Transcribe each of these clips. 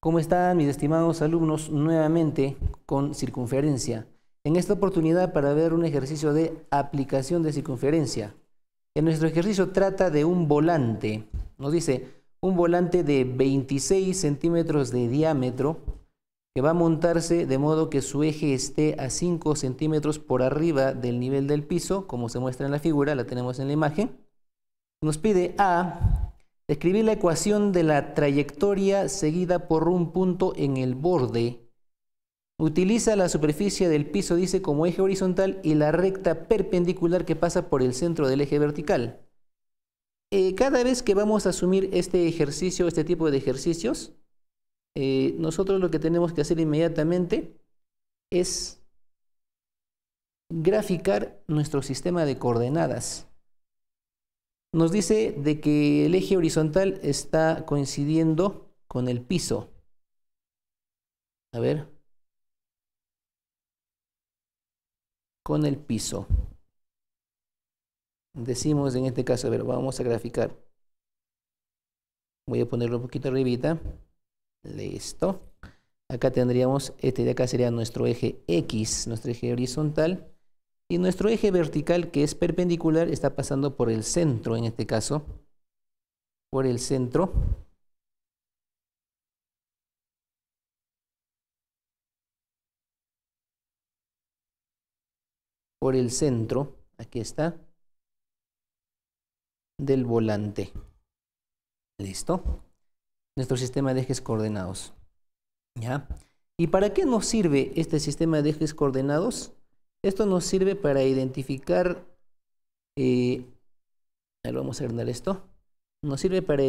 ¿Cómo están mis estimados alumnos? Nuevamente con circunferencia. En esta oportunidad para ver un ejercicio de aplicación de circunferencia. En nuestro ejercicio trata de un volante. Nos dice un volante de 26 centímetros de diámetro que va a montarse de modo que su eje esté a 5 centímetros por arriba del nivel del piso, como se muestra en la figura, la tenemos en la imagen. Nos pide A Escribir la ecuación de la trayectoria seguida por un punto en el borde. Utiliza la superficie del piso, dice, como eje horizontal y la recta perpendicular que pasa por el centro del eje vertical. Eh, cada vez que vamos a asumir este ejercicio, este tipo de ejercicios, eh, nosotros lo que tenemos que hacer inmediatamente es graficar nuestro sistema de coordenadas. Nos dice de que el eje horizontal está coincidiendo con el piso. A ver. Con el piso. Decimos en este caso, a ver, vamos a graficar. Voy a ponerlo un poquito arribita. Listo. Acá tendríamos, este de acá sería nuestro eje X, nuestro eje horizontal. Y nuestro eje vertical, que es perpendicular, está pasando por el centro, en este caso, por el centro. por el centro, aquí está, del volante. ¿Listo? Nuestro sistema de ejes coordenados. ¿Ya? ¿Y para qué nos sirve este sistema de ejes coordenados? Esto nos sirve para identificar, eh, vamos a esto, nos sirve para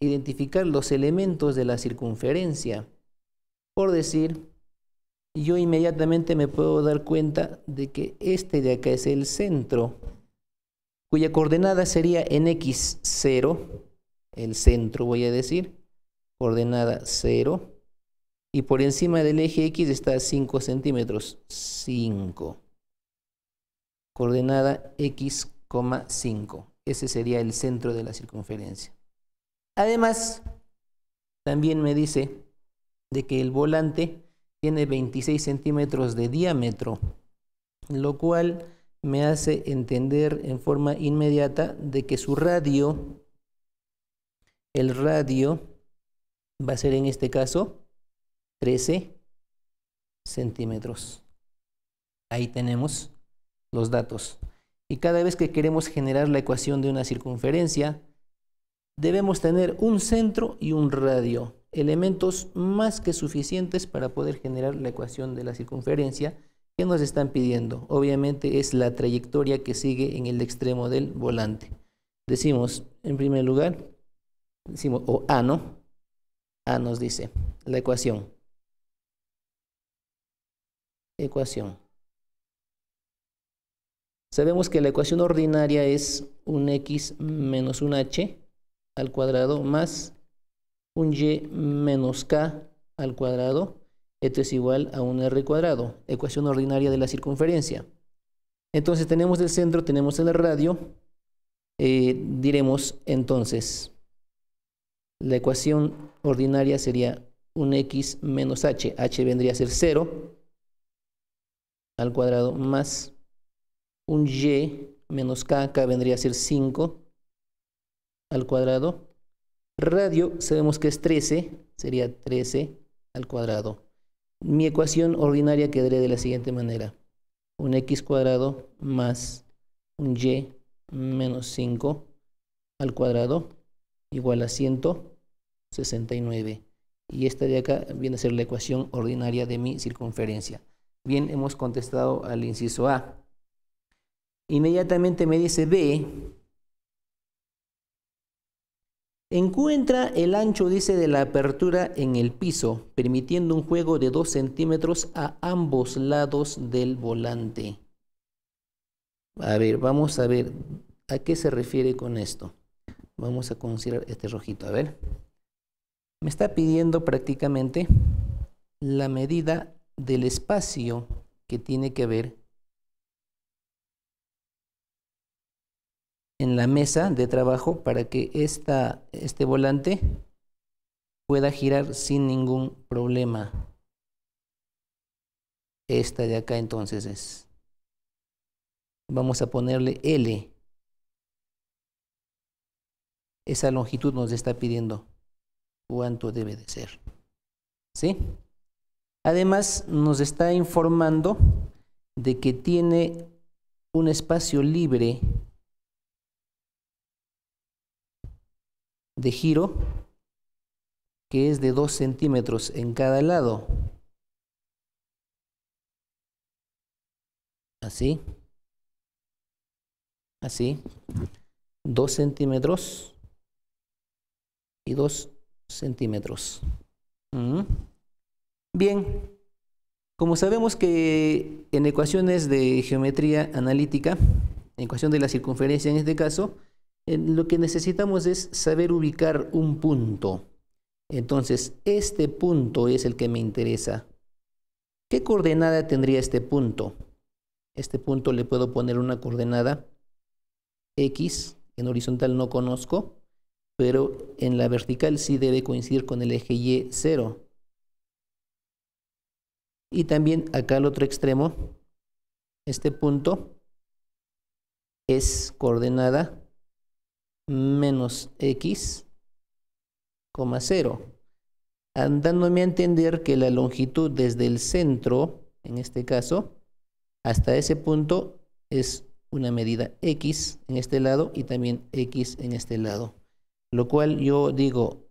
identificar los elementos de la circunferencia. Por decir, yo inmediatamente me puedo dar cuenta de que este de acá es el centro, cuya coordenada sería en x0, el centro voy a decir, coordenada 0, y por encima del eje X está 5 centímetros, 5 coordenada x, Ese sería el centro de la circunferencia. Además, también me dice de que el volante tiene 26 centímetros de diámetro, lo cual me hace entender en forma inmediata de que su radio, el radio va a ser en este caso 13 centímetros. Ahí tenemos los datos. Y cada vez que queremos generar la ecuación de una circunferencia, debemos tener un centro y un radio, elementos más que suficientes para poder generar la ecuación de la circunferencia que nos están pidiendo. Obviamente es la trayectoria que sigue en el extremo del volante. Decimos, en primer lugar, decimos, o A, ¿no? A nos dice la ecuación. Ecuación. Sabemos que la ecuación ordinaria es un x menos un h al cuadrado más un y menos k al cuadrado. Esto es igual a un r cuadrado, ecuación ordinaria de la circunferencia. Entonces tenemos el centro, tenemos el radio. Eh, diremos entonces, la ecuación ordinaria sería un x menos h. h vendría a ser 0 al cuadrado más un y menos k, acá vendría a ser 5 al cuadrado. Radio, sabemos que es 13, sería 13 al cuadrado. Mi ecuación ordinaria quedaría de la siguiente manera. Un x cuadrado más un y menos 5 al cuadrado igual a 169. Y esta de acá viene a ser la ecuación ordinaria de mi circunferencia. Bien, hemos contestado al inciso A. Inmediatamente me dice, B. encuentra el ancho, dice, de la apertura en el piso, permitiendo un juego de 2 centímetros a ambos lados del volante. A ver, vamos a ver a qué se refiere con esto. Vamos a considerar este rojito, a ver. Me está pidiendo prácticamente la medida del espacio que tiene que haber en la mesa de trabajo para que esta, este volante pueda girar sin ningún problema. Esta de acá entonces es. Vamos a ponerle L. Esa longitud nos está pidiendo cuánto debe de ser. ¿Sí? Además nos está informando de que tiene un espacio libre de giro que es de 2 centímetros en cada lado. Así. Así. 2 centímetros y 2 centímetros. Bien. Como sabemos que en ecuaciones de geometría analítica, en ecuación de la circunferencia en este caso, lo que necesitamos es saber ubicar un punto. Entonces, este punto es el que me interesa. ¿Qué coordenada tendría este punto? Este punto le puedo poner una coordenada X, en horizontal no conozco, pero en la vertical sí debe coincidir con el eje Y0. Y también acá al otro extremo, este punto es coordenada menos x, 0. Dándome a entender que la longitud desde el centro, en este caso, hasta ese punto es una medida x en este lado y también x en este lado. Lo cual yo digo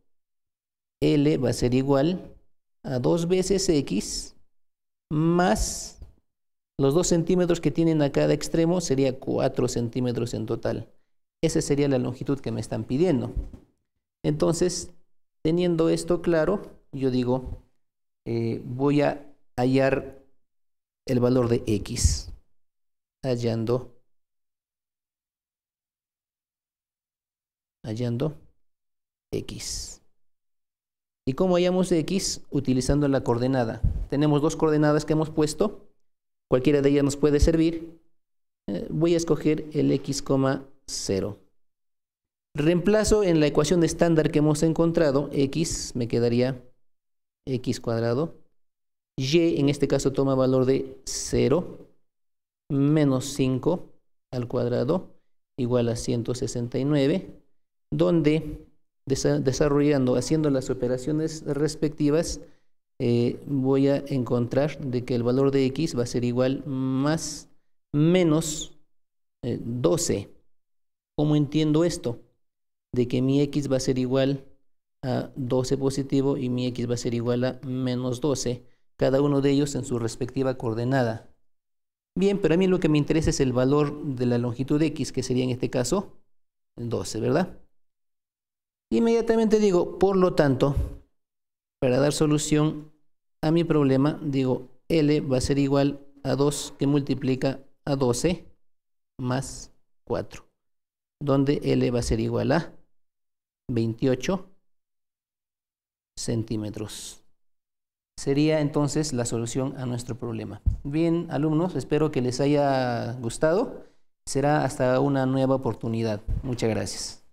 L va a ser igual a 2 veces x más los 2 centímetros que tienen a cada extremo sería 4 centímetros en total. Esa sería la longitud que me están pidiendo. Entonces, teniendo esto claro, yo digo, eh, voy a hallar el valor de x, hallando, hallando x. ¿Y cómo hallamos x? Utilizando la coordenada. Tenemos dos coordenadas que hemos puesto, cualquiera de ellas nos puede servir. Eh, voy a escoger el x, 0. Reemplazo en la ecuación estándar que hemos encontrado, x me quedaría x cuadrado. y en este caso toma valor de 0 menos 5 al cuadrado igual a 169, donde desarrollando, haciendo las operaciones respectivas, eh, voy a encontrar de que el valor de x va a ser igual más menos 12 eh, ¿Cómo entiendo esto? De que mi x va a ser igual a 12 positivo y mi x va a ser igual a menos 12, cada uno de ellos en su respectiva coordenada. Bien, pero a mí lo que me interesa es el valor de la longitud x, que sería en este caso 12, ¿verdad? Inmediatamente digo, por lo tanto, para dar solución a mi problema, digo L va a ser igual a 2 que multiplica a 12 más 4 donde L va a ser igual a 28 centímetros. Sería entonces la solución a nuestro problema. Bien, alumnos, espero que les haya gustado. Será hasta una nueva oportunidad. Muchas gracias.